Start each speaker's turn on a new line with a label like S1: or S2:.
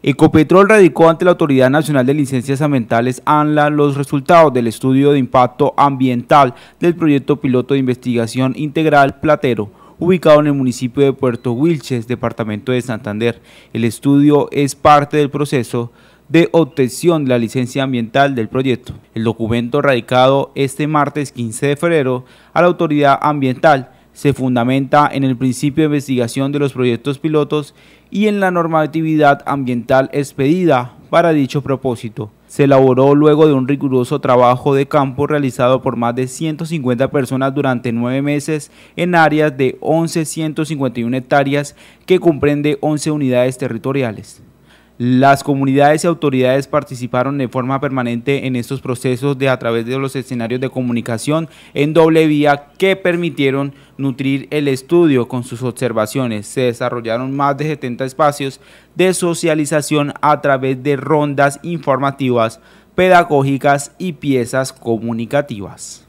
S1: Ecopetrol radicó ante la Autoridad Nacional de Licencias Ambientales ANLA los resultados del estudio de impacto ambiental del proyecto piloto de investigación integral Platero, ubicado en el municipio de Puerto Wilches, departamento de Santander. El estudio es parte del proceso de obtención de la licencia ambiental del proyecto. El documento radicado este martes 15 de febrero a la autoridad ambiental se fundamenta en el principio de investigación de los proyectos pilotos y en la normatividad ambiental expedida para dicho propósito. Se elaboró luego de un riguroso trabajo de campo realizado por más de 150 personas durante nueve meses en áreas de 11.151 hectáreas que comprende 11 unidades territoriales. Las comunidades y autoridades participaron de forma permanente en estos procesos de a través de los escenarios de comunicación en doble vía que permitieron nutrir el estudio con sus observaciones. Se desarrollaron más de 70 espacios de socialización a través de rondas informativas, pedagógicas y piezas comunicativas.